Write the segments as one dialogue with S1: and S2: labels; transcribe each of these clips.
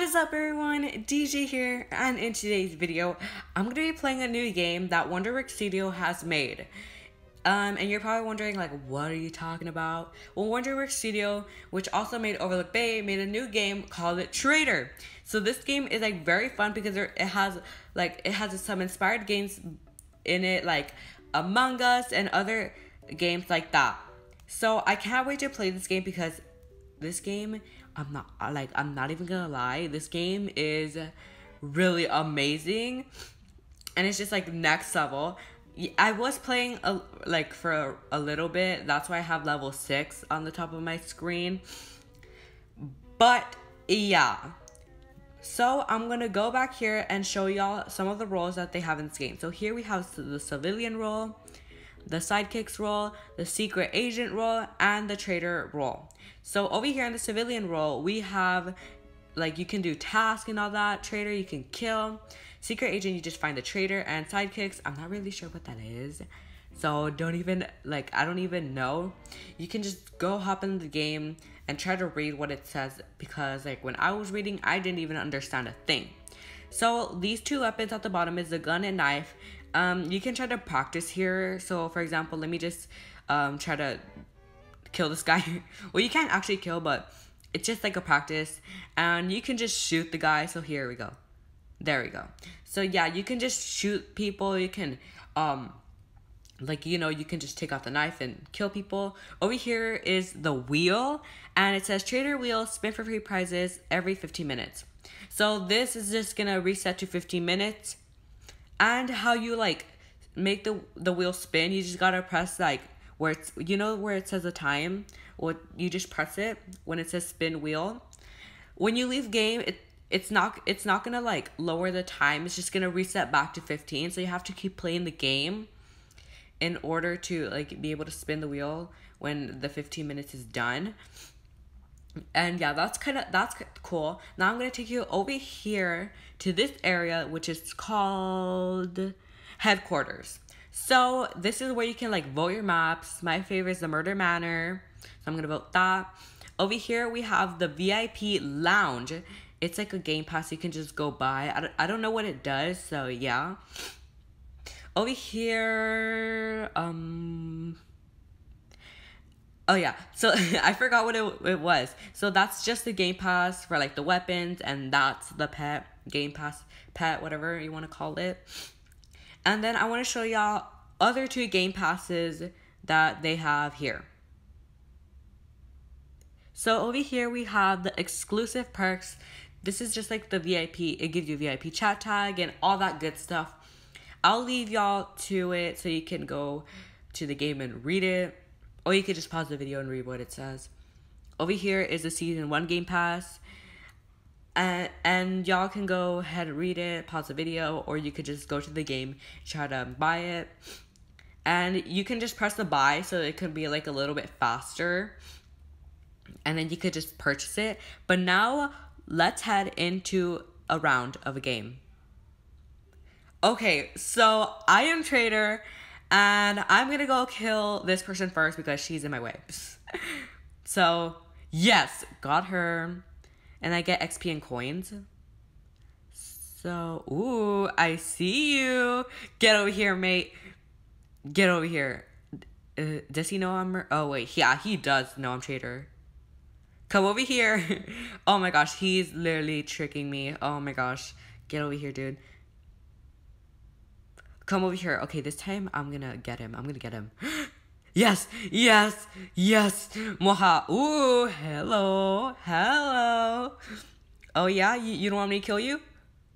S1: What is up everyone, DJ here, and in today's video, I'm going to be playing a new game that Wonderwork Studio has made. Um, and you're probably wondering, like, what are you talking about? Well, Wonderwork Studio, which also made Overlook Bay, made a new game called Trader. So this game is, like, very fun because it has, like, it has some inspired games in it, like Among Us and other games like that. So I can't wait to play this game because this game I'm not uh, like I'm not even gonna lie. This game is really amazing, and it's just like next level. I was playing a, like for a, a little bit. That's why I have level six on the top of my screen. But yeah. So I'm gonna go back here and show y'all some of the roles that they have in this game. So here we have the civilian role, the sidekicks role, the secret agent role, and the traitor role. So over here in the civilian role, we have like you can do task and all that, traitor you can kill, secret agent you just find the traitor, and sidekicks, I'm not really sure what that is. So don't even like I don't even know. You can just go hop in the game and try to read what it says because like when I was reading, I didn't even understand a thing. So these two weapons at the bottom is the gun and knife, um, you can try to practice here. So, for example, let me just um, try to kill this guy. well, you can't actually kill, but it's just like a practice. And you can just shoot the guy. So here we go. There we go. So yeah, you can just shoot people. You can, um, like, you know, you can just take out the knife and kill people. Over here is the wheel. And it says trader wheel, spin for free prizes every 15 minutes. So this is just gonna reset to 15 minutes and how you like make the the wheel spin. You just gotta press like where it's you know where it says the time What you just press it when it says spin wheel. When you leave game, it it's not it's not gonna like lower the time. It's just gonna reset back to fifteen. So you have to keep playing the game in order to like be able to spin the wheel when the 15 minutes is done and yeah that's kind of that's cool now i'm gonna take you over here to this area which is called headquarters so this is where you can like vote your maps my favorite is the murder manor so i'm gonna vote that over here we have the vip lounge it's like a game pass you can just go by i don't, I don't know what it does so yeah over here um Oh yeah, so I forgot what it, it was. So that's just the game pass for like the weapons, and that's the pet game pass pet, whatever you want to call it. And then I want to show y'all other two game passes that they have here. So over here we have the exclusive perks. This is just like the VIP. It gives you VIP chat tag and all that good stuff. I'll leave y'all to it so you can go to the game and read it. Or you could just pause the video and read what it says. Over here is the season one game pass. And, and y'all can go ahead and read it, pause the video, or you could just go to the game, try to buy it. And you can just press the buy so it could be like a little bit faster. And then you could just purchase it. But now let's head into a round of a game. Okay, so I am Trader and I'm gonna go kill this person first because she's in my way. so, yes, got her. And I get XP and coins. So, ooh, I see you. Get over here, mate. Get over here. Uh, does he know I'm. Oh, wait. Yeah, he does know I'm traitor. Come over here. oh my gosh, he's literally tricking me. Oh my gosh. Get over here, dude. Come over here. Okay, this time I'm gonna get him. I'm gonna get him. yes, yes, yes. Moha. Ooh, hello, hello. Oh yeah, you, you don't want me to kill you?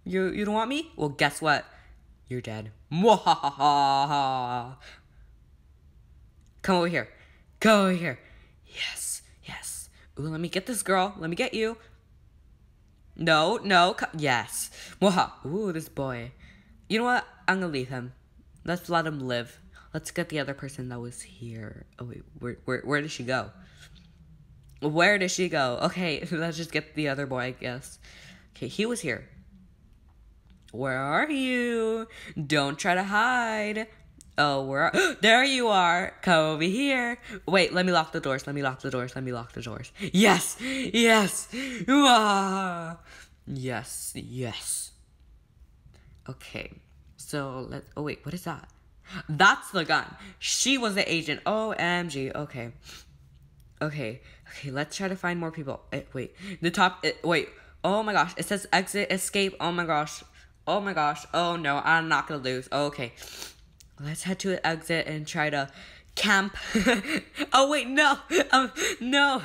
S1: You you don't want me? Well, guess what? You're dead. Mwahaha. Come over here. Come over here. Yes, yes. Ooh, let me get this girl. Let me get you. No, no. Yes. Mwaha. Ooh, this boy. You know what? I'm gonna leave him. Let's let him live. Let's get the other person that was here. Oh wait, where where where did she go? Where did she go? Okay, let's just get the other boy, I guess. Okay, he was here. Where are you? Don't try to hide. Oh, where are- there you are. Come over here. Wait, let me lock the doors. Let me lock the doors. Let me lock the doors. Yes, yes, ah. yes, yes. Okay. So let's. Oh, wait. What is that? That's the gun. She was the agent. OMG. Okay. Okay. Okay. Let's try to find more people. It, eh, wait. The top. It, eh, wait. Oh my gosh. It says exit, escape. Oh my gosh. Oh my gosh. Oh no. I'm not going to lose. Okay. Let's head to exit and try to camp. oh wait. No. Um, no.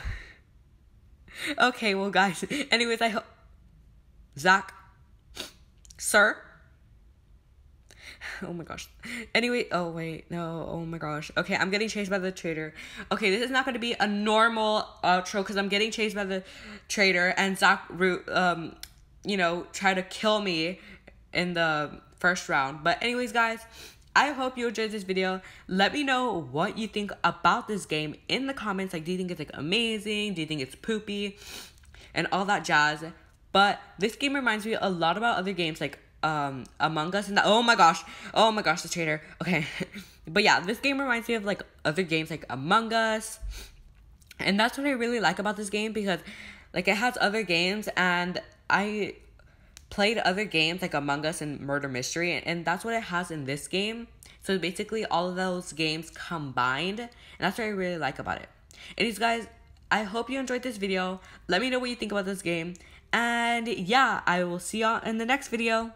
S1: Okay. Well, guys. Anyways, I hope. Zach. Sir? oh my gosh. Anyway, oh wait, no, oh my gosh. Okay, I'm getting chased by the trader. Okay, this is not going to be a normal outro because I'm getting chased by the trader and Zach Root, um, you know, try to kill me in the first round. But anyways, guys, I hope you enjoyed this video. Let me know what you think about this game in the comments. Like, do you think it's like amazing? Do you think it's poopy? And all that jazz. But this game reminds me a lot about other games like um Among Us and that. Oh my gosh. Oh my gosh, the traitor. Okay. but yeah, this game reminds me of like other games like Among Us. And that's what I really like about this game because like it has other games and I played other games like Among Us and Murder Mystery and, and that's what it has in this game. So basically all of those games combined and that's what I really like about it. Anyways guys, I hope you enjoyed this video. Let me know what you think about this game. And yeah, I will see y'all in the next video.